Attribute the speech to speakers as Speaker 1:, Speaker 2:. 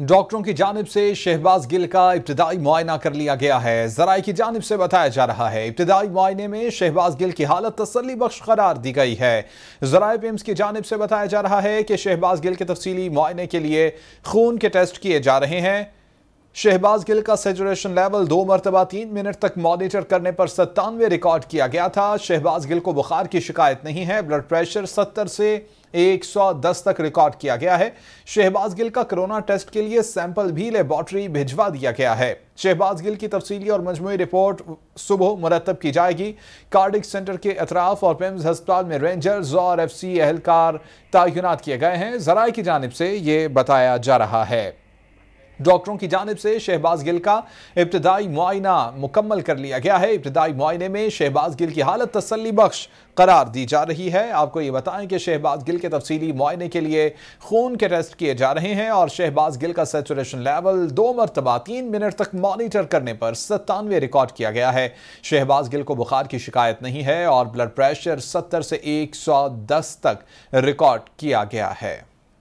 Speaker 1: डॉक्टरों की जानब से शहबाज गिल का इब्तदाई मुआयना कर लिया गया है जराए की जानब से बताया जा रहा है इब्तदाई मुआयने में शहबाज गिल की हालत तसली बख्श करार दी गई है जराए पेम्स की जानब से बताया जा रहा है कि शहबाज गिल के तफसली मुआयने के लिए खून के टेस्ट किए जा रहे हैं शहबाज गिल का सेचुरेशन लेवल दो मरतबा तीन मिनट तक मॉनिटर करने पर सत्तानवे रिकॉर्ड किया गया था शहबाज गिल को बुखार की शिकायत नहीं है ब्लड प्रेशर सत्तर से 110 तक रिकॉर्ड किया गया है शहबाज गिल का कोरोना टेस्ट के लिए सैंपल भी लेबॉर्टरी भिजवा दिया गया है शहबाज गिल की तफसीली और मजमू रिपोर्ट सुबह मुरतब की जाएगी कार्डिक सेंटर के अतराफ और पेम्स हस्पताल में रेंजर्स और एफ सी एहलकार तयनत किए गए हैं जराए की जानब से ये बताया जा रहा है डॉक्टरों की जानब से शहबाज गिल का इब्तदाई मुआयना मुकम्मल कर लिया गया है इब्तदाई मुआयने में शहबाज गिल की हालत तसली बख्श करार दी जा रही है आपको ये बताएं कि शहबाज गिल के तफसीली मुआयने के लिए खून के टेस्ट किए जा रहे हैं और शहबाज गिल का सेचुरेशन लेवल दो मरतबा तीन मिनट तक मॉनिटर करने पर सत्तानवे रिकॉर्ड किया गया है शहबाज गिल को बुखार की शिकायत नहीं है और ब्लड प्रेशर सत्तर से एक सौ दस तक रिकॉर्ड किया गया है